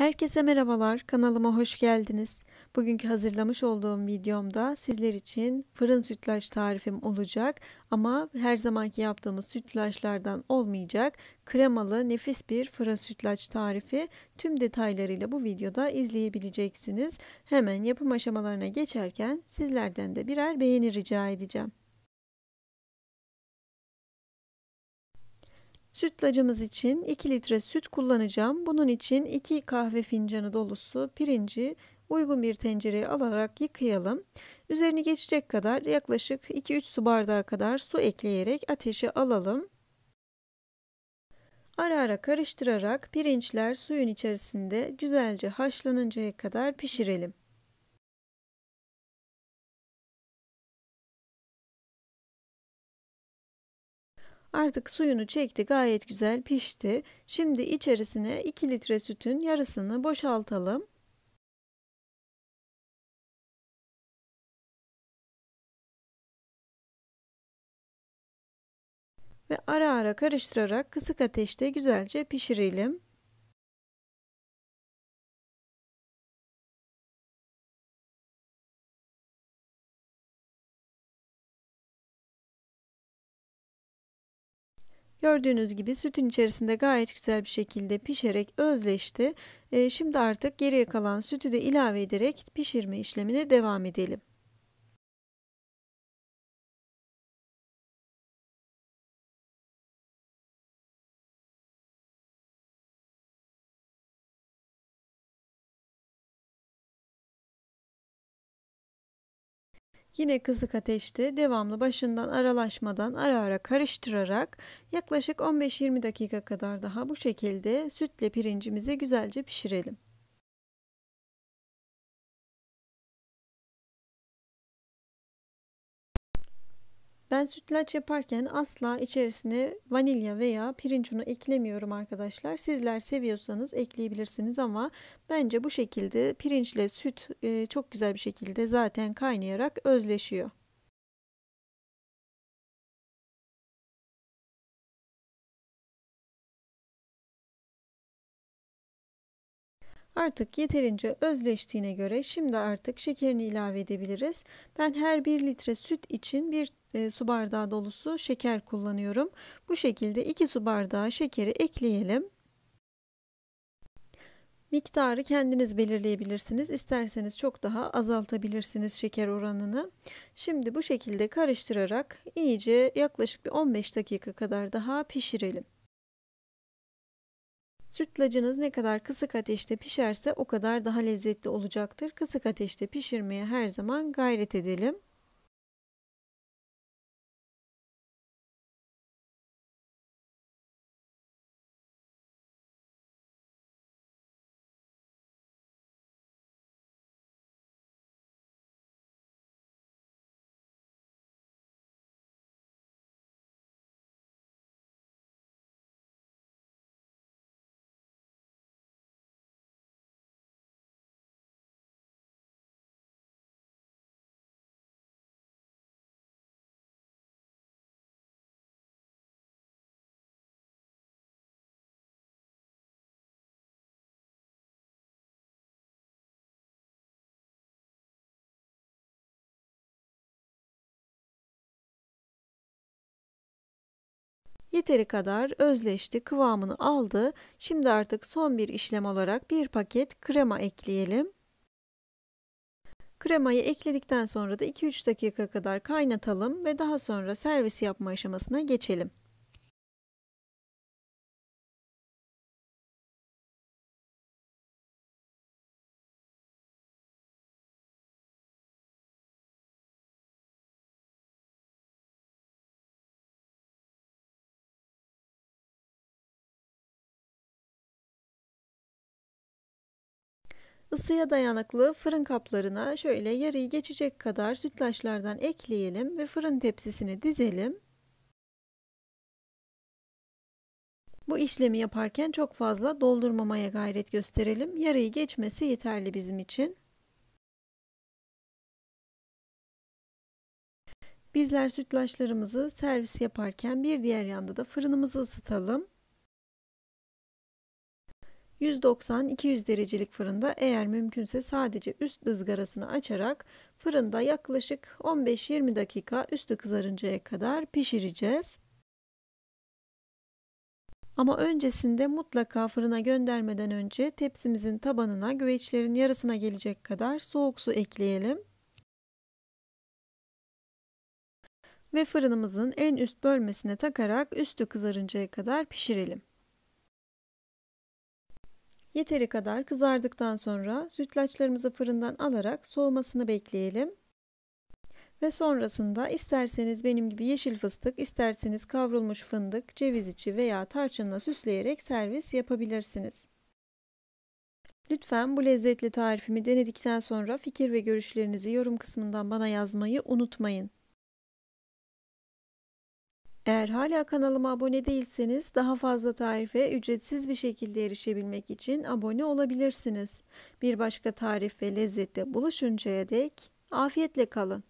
Herkese merhabalar, kanalıma hoş geldiniz. Bugünkü hazırlamış olduğum videomda sizler için fırın sütlaç tarifim olacak ama her zamanki yaptığımız sütlaçlardan olmayacak kremalı nefis bir fırın sütlaç tarifi tüm detaylarıyla bu videoda izleyebileceksiniz. Hemen yapım aşamalarına geçerken sizlerden de birer beğeni rica edeceğim. Sütlacımız için 2 litre süt kullanacağım. Bunun için 2 kahve fincanı dolusu pirinci uygun bir tencereye alarak yıkayalım. Üzerine geçecek kadar yaklaşık 2-3 su bardağı kadar su ekleyerek ateşe alalım. Ara ara karıştırarak pirinçler suyun içerisinde güzelce haşlanıncaya kadar pişirelim. Artık suyunu çekti gayet güzel pişti. Şimdi içerisine 2 litre sütün yarısını boşaltalım. Ve ara ara karıştırarak kısık ateşte güzelce pişirelim. Gördüğünüz gibi sütün içerisinde gayet güzel bir şekilde pişerek özleşti. E, şimdi artık geriye kalan sütü de ilave ederek pişirme işlemine devam edelim. Yine kısık ateşte devamlı başından aralaşmadan ara ara karıştırarak yaklaşık 15-20 dakika kadar daha bu şekilde sütle pirincimizi güzelce pişirelim. Ben sütlaç yaparken asla içerisine vanilya veya pirinç unu eklemiyorum arkadaşlar. Sizler seviyorsanız ekleyebilirsiniz ama bence bu şekilde pirinçle süt e, çok güzel bir şekilde zaten kaynayarak özleşiyor. Artık yeterince özleştiğine göre şimdi artık şekerini ilave edebiliriz. Ben her 1 litre süt için 1 e, su bardağı dolusu şeker kullanıyorum. Bu şekilde 2 su bardağı şekeri ekleyelim. Miktarı kendiniz belirleyebilirsiniz. İsterseniz çok daha azaltabilirsiniz şeker oranını. Şimdi bu şekilde karıştırarak iyice yaklaşık bir 15 dakika kadar daha pişirelim. Sütlacınız ne kadar kısık ateşte pişerse o kadar daha lezzetli olacaktır. Kısık ateşte pişirmeye her zaman gayret edelim. Yeteri kadar özleşti, kıvamını aldı. Şimdi artık son bir işlem olarak bir paket krema ekleyelim. Kremayı ekledikten sonra da 2-3 dakika kadar kaynatalım ve daha sonra servis yapma aşamasına geçelim. Isıya dayanıklı fırın kaplarına şöyle yarıyı geçecek kadar sütlaçlardan ekleyelim ve fırın tepsisine dizelim. Bu işlemi yaparken çok fazla doldurmamaya gayret gösterelim. Yarıyı geçmesi yeterli bizim için. Bizler sütlaçlarımızı servis yaparken bir diğer yanda da fırınımızı ısıtalım. 190-200 derecelik fırında eğer mümkünse sadece üst ızgarasını açarak fırında yaklaşık 15-20 dakika üstü kızarıncaya kadar pişireceğiz. Ama öncesinde mutlaka fırına göndermeden önce tepsimizin tabanına güveçlerin yarısına gelecek kadar soğuk su ekleyelim. Ve fırınımızın en üst bölmesine takarak üstü kızarıncaya kadar pişirelim. Yeteri kadar kızardıktan sonra sütlaçlarımızı fırından alarak soğumasını bekleyelim. Ve sonrasında isterseniz benim gibi yeşil fıstık, isterseniz kavrulmuş fındık, ceviz içi veya tarçınla süsleyerek servis yapabilirsiniz. Lütfen bu lezzetli tarifimi denedikten sonra fikir ve görüşlerinizi yorum kısmından bana yazmayı unutmayın. Eğer hala kanalıma abone değilseniz daha fazla tarife ücretsiz bir şekilde erişebilmek için abone olabilirsiniz. Bir başka tarif ve lezzette buluşuncaya dek afiyetle kalın.